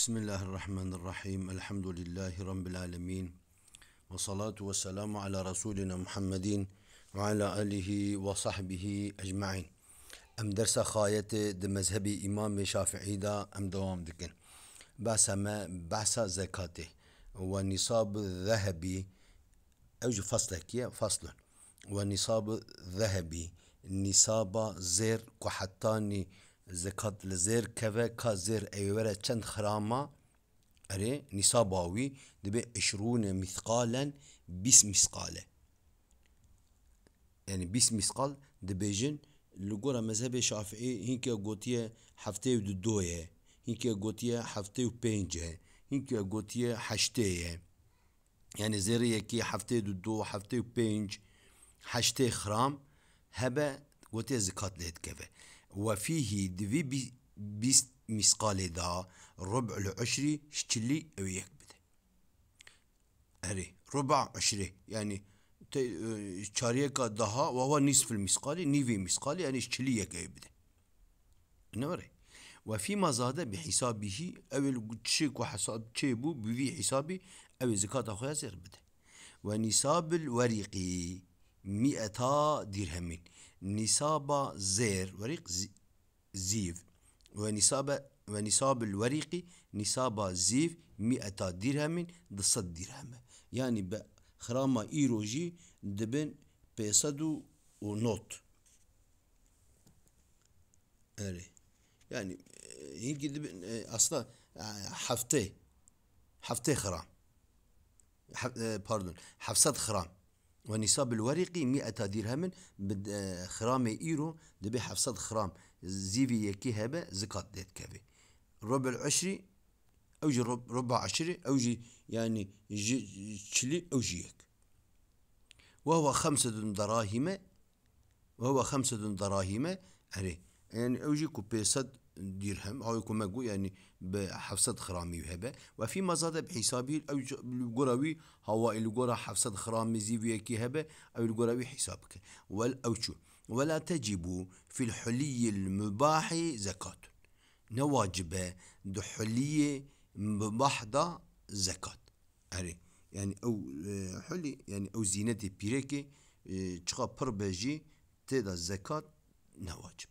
بسم الله الرحمن الرحيم الحمد لله رب العالمين والصلاة والسلام على رسولنا محمد وعلى آله وصحبه أجمعين أم درس خاية دي مذهب إمام شافعي دا أم دوام دكن بس ما بس زكاته ونصاب ذهبي أوج فصلك يا فصل ونصاب ذهبي نصاب زير كحتاني zekat li zêr keve ka zêr ewere çend xirama erê nîsaba wî dibe eşrûne mîsqalen bîst mîsqale yani bîst mîsqal dibêjin li gora mezhebê şafiî hînke gotiye heftê û du doy ye hînke gotiye heftê û pênc ye gotiye heştê yani zêrê ki heftê du du heftê û pênc heştê xiram hebe gotiye zikat lê dikeve وفيه دفي بيست مسقال دا ربع العشري شتلي او يكبده أري ربع عشري يعني شاريكا دها وهو نصف المسقال نيفي مسقال يعني شتلي يكبده نوري وفي وفيما زاد بحسابه او الشيك وحساب تشيبو بفي حسابي أو زكاة أخويا زير بده ونصاب الوريقي مئة درهمين نصاب زير وريق زيف ونصاب ونصاب الوريقي نصاب زيف مئة درهم دصد درهم يعني بخرامة إيروجي دبن بيصدو ونوت أري يعني آه، هيك دبن آه، أصلا آه، حفتي حفتي خرام حف... باردون حفصة خرام ونصاب الورقي 100 درهم بد خرام ايرو دبي 700 خرام زيفي يكي هبه زكاة ديت كابي ربع العشري او جي ربع عشري او جي يعني جي تشلي او وهو خمسة دراهم وهو خمسة دراهم يعني او جي كوبي صد درهم او كما قو يعني بحفصد خرامي وهبه وفي مزاد بحسابي او القروي هو القرا حفصد خرامي زي كي هبه او القروي حسابك وال او شو ولا تجب في الحلي المباح زكاة نواجبه دو حلي مباح دا زكاة اري يعني او آه، حلي يعني او زينة بيريكي آه، تشقى بربجي تدا زكاة نواجب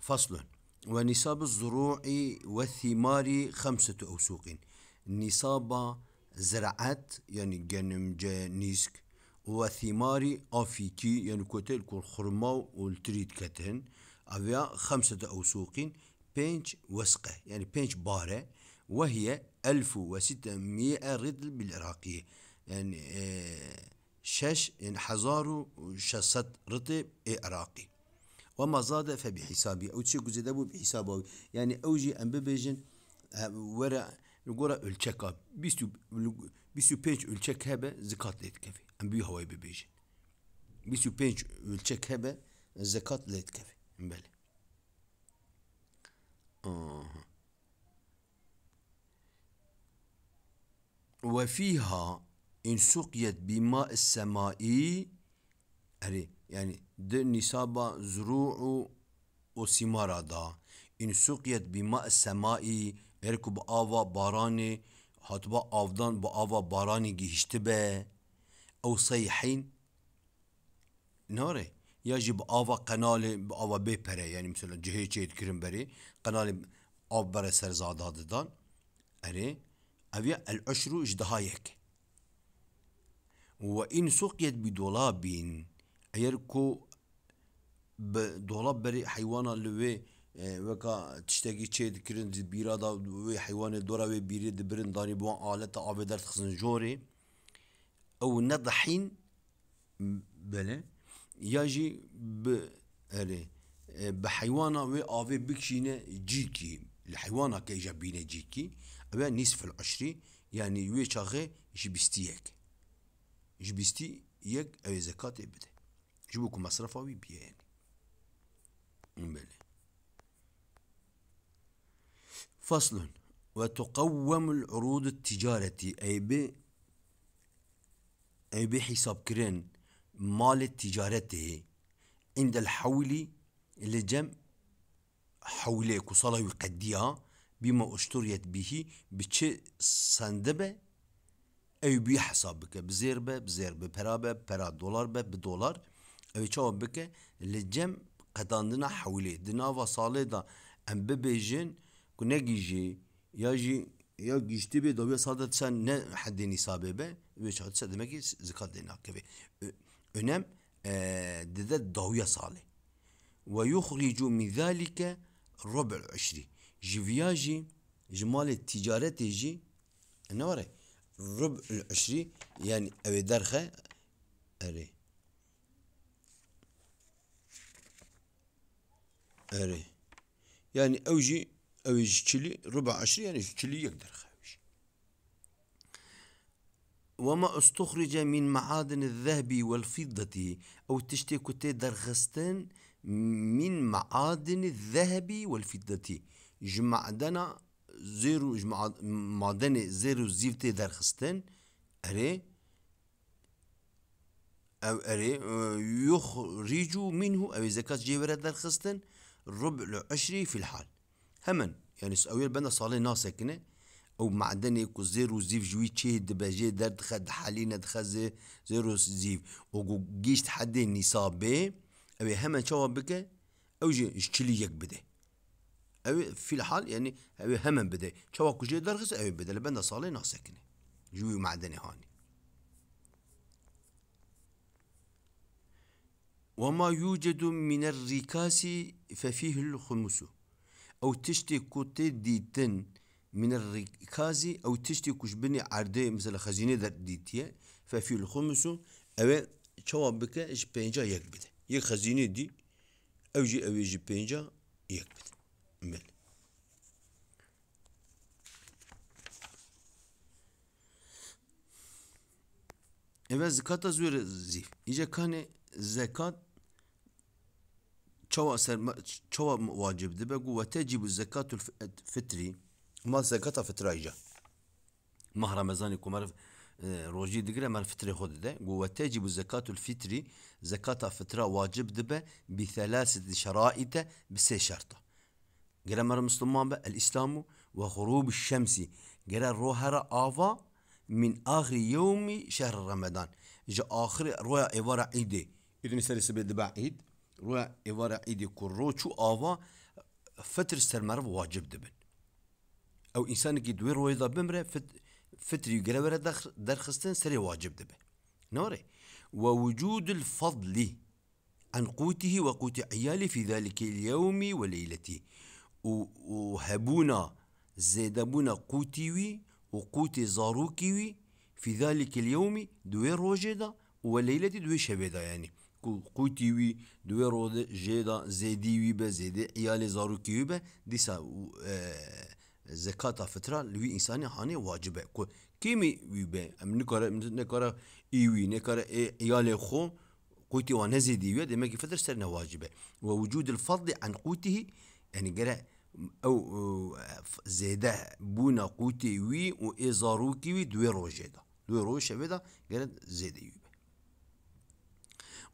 فصل ونصاب الزروع والثمار خمسة أوسوق نصاب زرعات يعني جنم جنسك وثمار أفيكي يعني كوتيل كل خرما والتريد كتن أبيا خمسة أوسوق بينش وسقة يعني بينش بارة وهي ألف وستمائة ردل بالعراقية يعني آه، شش يعني حزارو شصت رطب عراقي وما زاد فبحسابي أو تشي قزي دابو بحسابه يعني أوجي أم ببيجن آه، ورا التشيك الشكا بيستو بيستو بيج الشك هبه زكاة كافي em bi havayı bibêjin bîst û pênc wilçek hebe zekat lê dikeve belê وفيها إن سقيت بماء السماء أري يعني ده نصاب زروع وثمار دا إن سقيت بماء السماء أركو بآوا باراني هاتبا آفدان بآوا باراني جهشتبه او صيحين ناري يجب آوا قنال آوا بپره يعني مثلا جهه چهت کرن بری قنال آب بره سرزاده دادان اره اویا العشر اجدها یک وإن سقيت بدولاب اگر کو dolap beri hayvana lüve veka tişteki çeydi kirin birada ve hayvanı dora ve biri de birin dani bu alete abedert kızın jori او نضحين بله يجي ب هلي بحيوانا وي افي بكشينه جيكي الحيوانا كي جابينه جيكي ابا نصف العشري يعني وي شاغي جبستيك جبستي يك او زكاة بده جبوكم مصرفوي بيه يعني بلا. فصل وتقوم العروض التجارة أي ew bê hesabkirin malê tîcaretê yê endel hewlî li cem hewlê ku sala wî qediya bîma ûşturiyet bîhî bi hesap sendibe ew bî hesab bike bi be bi zêr bi be pera dolar be bi dolar ew çawa bike li cem qedandina hewlê di nava salê da em bibêjin ku ya jî يا جشتي بي دوبي صادت سان ن حد نسابه به ويش هاد سد مكي زكاد دينا كبي أنم دد دوبي صالي ويخرج من ذلك ربع عشري جفياجي جمال التجارة تيجي نوري ربع العشري يعني أبي درخة أري أري يعني أوجي او ئەویش ربع عشر يعني چلی يقدر دەرخاویش وما استخرج من معادن الذهب والفضة أو تشتي كتي درغستان من معادن الذهب والفضة جمع دنا زيرو جمع معدن زيرو زيفتي درغستان أري أو أري يخرج منه أو زكاة جيبرة درغستان ربع عشري في الحال همن يعني اویل بنا سالی ناسکنه او معدني کو زيرو زيف جوي چه دباجي در دخد حالينا ندخز زيرو زيف وقو جيش تحدي حد نصابه او همن شو بك او جي شكلي يك بده او في الحال يعني او همن بده چوا جي درخز او بده لبند سالی ناسکنه جوي معدني هاني وما يوجد من الركاس ففيه الخمس ئەو تشتێک کو تێ دیتن منە ڕیکازی ئەو تشتی کوشبنی عردەیە مزە لە خەزیینە دەردیتیە فەفی خۆمس و ئەوێ چاوا بکە ئەش پێ یەک بدە یەک خەزیینە دی ئەوژی ئەوێژی پێ یەک بدە بێت Evet zekata zür zif. İyice kane zekat شو سر چوا واجب دبق وتجب الزكاة الفطري ما زكاة فطرية مه رمضان كمر روجي دقرة مال فتري خود ده تجب الزكاة الفطري زكاة فطرة واجب دبه بثلاثة شرائط بسي شرطة قال مر مسلمان الإسلام وغروب الشمس قال روهر آفا من آخر يوم شهر رمضان جا آخر رويا إبارة ايدي إذن سرسبي دبع عيد روی ایوار عیدی رو چو آوا فتر سرمر واجب دبن او انسان کی دوی روی دا بمره فت یو گره درخستن سری واجب دبن نوره ووجود الفضل عن قوته وقوت عياله في ذلك اليوم وليلته وهبونا زيدبونا قوتيوي وقوتي زاروكيوي في ذلك اليوم دوير روجدا وليلتي دوي شبيدا يعني کو قوتی وی دوی رود جیدا زیدی وی به زیدی عیال زاروکی وی به دیسا zekata fitra lüvi insani hani vacibe ku kimi vi be em ne kara ne kara iwi ne kara e yale xo قوتي ونزي ديوه ديما كي فتر سرنا واجبه ووجود الفضل عن قوته يعني قرا او زيدا بونا قوتي وي و ازاروكي وي دوي روجيدا دوي روجيدا قرا زيدا يوي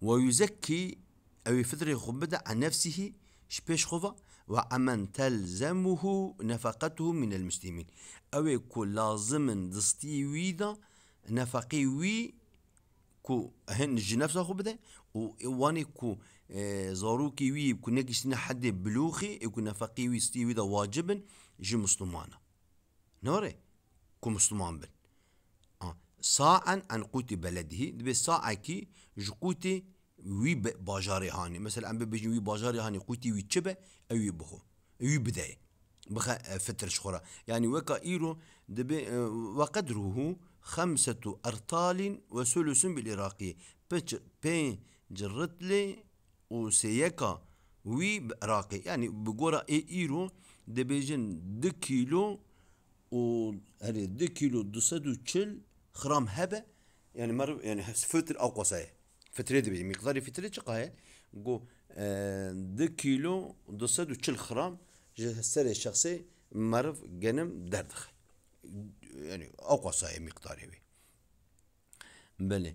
ويزكي أو يفطر غبدة عن نفسه شبيش خوفا وعمن تلزمه نفقته من المسلمين أو يكون لازم دستي ويدا نفقي وي كو هن جنفسه خوبده واني كو آه، زاروكي وي يكون نكشتنا حد بلوخي يكون نفقي وي ستي ويدا واجبا جي مسلمانا نوري كو مسلمان بن ساعا عن قوت بلده دبي صاع كي جقوتي وي باجاري هاني مثلا ام بيجي وي باجاري هاني قوتي وي تشبه او وي وي بداي بخا فتر شخورا يعني وكا ايرو دبي آه، وقدره خمسة أرطال وثلث بالعراقي بين جرتلي وسيكا وي عراقي يعني بقورا اي ايرو دبيجن دكيلو و هذي دكيلو دوسادو تشل خرام هبه يعني مر يعني فتر او قصايه فتره دبي مقدار فتره قايه جو آه، دو كيلو دو و وتشل خرام جسر الشخصي مرف جنم دردخ يعني او قصايه مقدار هبي بله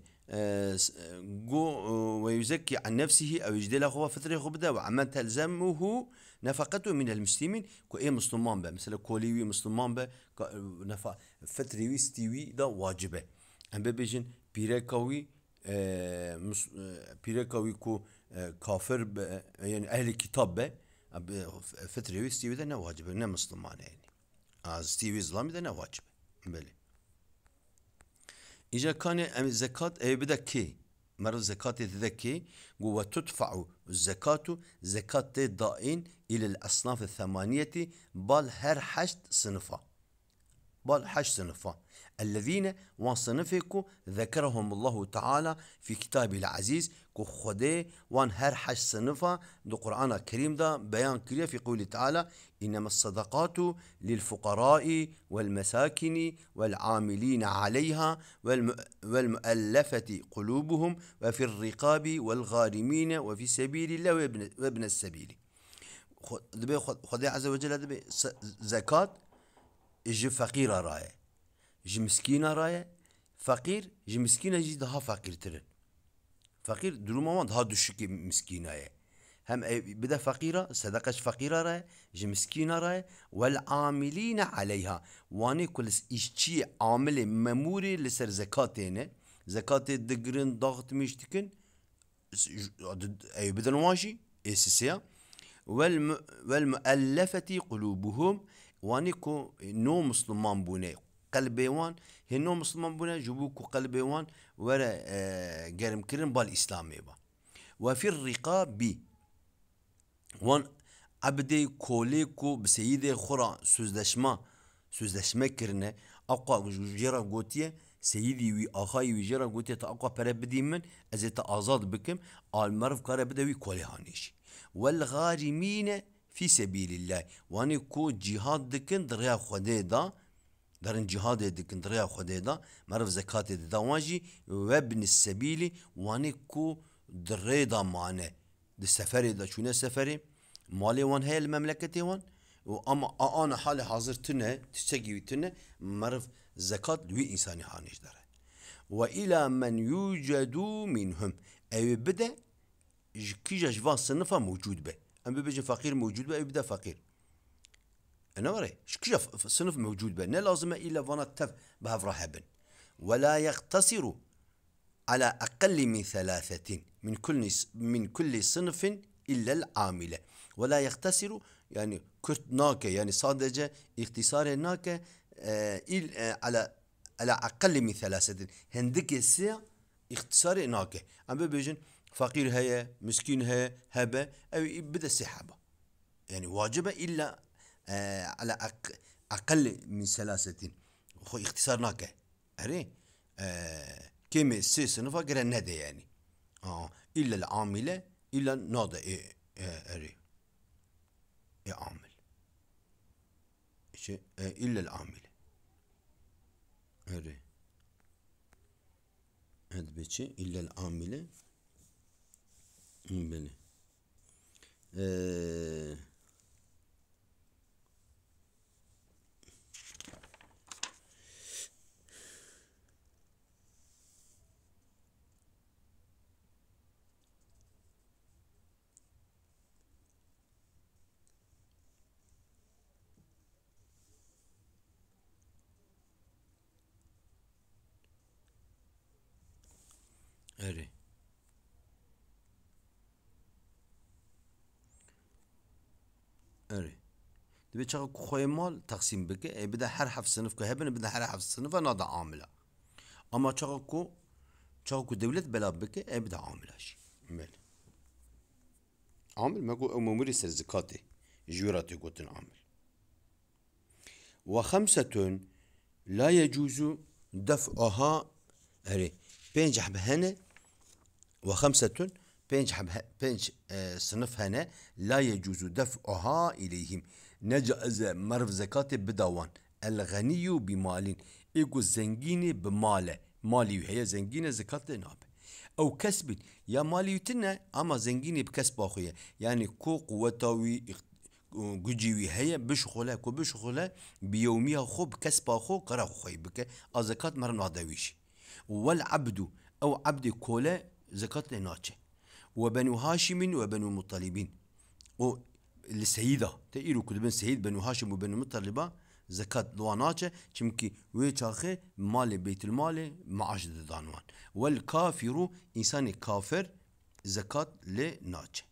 ويزكي عن نفسه أو يجدي له خوا فترة خو بدا وعما تلزمه نفقته من المسلمين كو إيه مسلمان به مثلا كوليوي مسلمان به نفا فتريوي ستيوي دا واجبة أم بيجن بيركاوي بيركاوي كو كافر يعني أهل الكتاب به فتريوي ستيوي ده نه واجبة نه مسلمان يعني از ستيوي إسلامي ده نه واجبة بله إجا كان الزكاة أي بدكي مر الزكاة قوة تدفع الزكاة زكاة الضائين إلى الأصناف الثمانية بل هر حشت صنفة بل حشت صنفة الذين وصنفكم ذكرهم الله تعالى في كتابه العزيز کو خودی وان هر حش سنفا دو قرآن کریم دا بیان کریه فی قوله تعالی انما الصدقات للفقراء والمساكن والعاملين عليها والمؤلفة قلوبهم وفي الرقاب والغارمين وفي سبيل الله وابن, وابن السبيل خدي عز وجل دبي زكاة جی فقیر رایه جی مسکین رایه فقير جی مسکین جی دها فقیر فقیر درومان ها دشکی مسکینایه هم بدا فقيرة صدقش فقيرة راه جي مسكينة راه والعاملين عليها واني كل اشتي عامل مموري لسر زكاة زكاتين زكاة دقرين ضغط مشتكن اي بدن واجي اسسيا والم والمؤلفة قلوبهم واني كو نو مسلمان بوني قلبي وان هنو مسلمان بونه جبو كو قلب وان ورا گرم کرن بال اسلامي با وفي الرقاب وان abdê kolê ku bi seyidê xura sözleşma sözleşme kirine aqwa jera gotiye seyidî wî axayî wî jera gotiye te aqwa pere bidî min ez ê te azad bikim almerv kare bide wî kolê hanêjî welgharimîne fî sebîlillah wanê ku cihad dikin di درن جهاد دکن دریا خدا دا مرف زکات دا واجی و ابن السبیل وانی کو دره دا معنی د سفر دا چونه سفری مالی وان هی المملکتی وان و اما آن حال حاضر تنه تشتگیوی تنه مرف زکات لوی انسانی حانیش داره و الى من یوجدو منهم ایو بده کیجا جوا صنفا موجود به ام ببجن فقیر موجود به ایو بده فقیر انا مري شكون صنف موجود بنا لازم الى فنتف بها بن ولا يقتصر على اقل من ثلاثه من كل من كل صنف الا العامله ولا يقتصر يعني كرت يعني صادجة اختصار ناكه آه، آه، على على اقل من ثلاثه هندك الساعة اختصار ناكا اما بيجن فقير هيا مسكين هيا هبه او بدا سحابه يعني واجبه الا على اقل من ثلاثه خو اختصارنا كه هري كيمي سي سنفا غير ندى يعني اه الا العامله الا نادى هري يا عامل şey, e, illel amile. Öyle. Edbeçi illel amile. Beni. Eee أري أري دبي تشغل خوي مال تقسيم بك اي بدا هر حرف صنف كو هبن بدا هر حرف صنف انا دا عامله اما تشغل كو تشغل كو دولت بلا بك اي عامله عاملاش مال عامل ما قو او مموري سر زكاتي جوراتي قوتن عامل وخمسة لا يجوز دفعها أري بينجح بهنا وخمسة بينج حب بينج صنف هنا لا يجوز دفعها إليهم نجاز مرف زكاة بدوان الغني بمال إيكو زنجين بماله مالي هي زنجين زكاة نابه او کسب یا مالیتن اما زنگینی بکسب اخویه یعنی کو قوتاوی گوجی وی هي بش خوله کو بش خوله بیومیا خوب کسب اخو قره خوی بک ازکات مرن وادویش والعبد او عبد کوله زكات لناتشة وبنو هاشم وبنو مطالبين و السيدة تقيلو كل بن سيد بنو هاشم وبنو مطالبة زكاة لواناتشة كمكي ويتاخي مال بيت المال معاش دانوان والكافر إنسان كافر زكاة لناتشة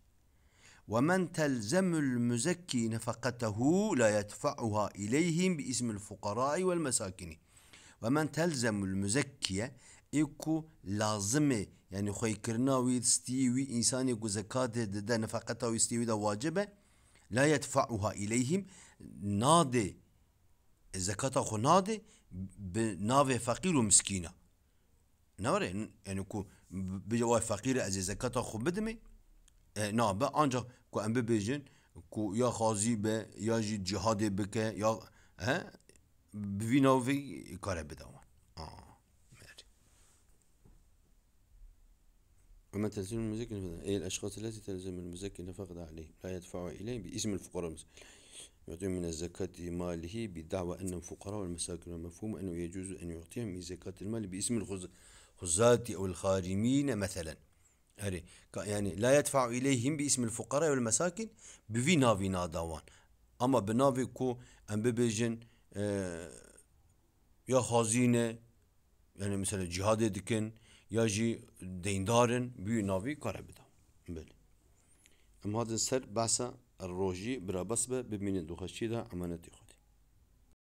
ومن تلزم المزكي نفقته لا يدفعها إليهم باسم الفقراء والمساكين ومن تلزم المزكي ایکو لازمه یعنی خوی کرنا وی استی وی انسان کو زکات ده نفقت او استی ده واجبه لا يدفعها اليهم نادي زکات خو نادي بناو فقير ومسكينه نوره يعني كو بجوا فقير از زکات خو بدمه نه به آنجا کو ام ببیجن کو یا خازی به یا جهاد بکه یا ببیناوی کاره بدوان أما تلزم المزكي أي الأشخاص التي تلزم المزكي نفقة عليه لا يدفع إليه باسم الفقراء يعطيهم من الزكاة ماله بدعوى أنهم فقراء والمساكين مفهوم أنه يجوز أن يعطيهم من زكاة المال باسم الخزاة أو الخارمين مثلا يعني, يعني لا يدفع إليهم باسم الفقراء والمساكين بفي نافي نادوان أما بنافي كو أم ببجن آه يا خزينة يعني مثلا جهاد دكن یا jî deyindarên bûyî navî kare bida Em hadin ser behsa rojî birabes be bimînin duxeşî de emenetê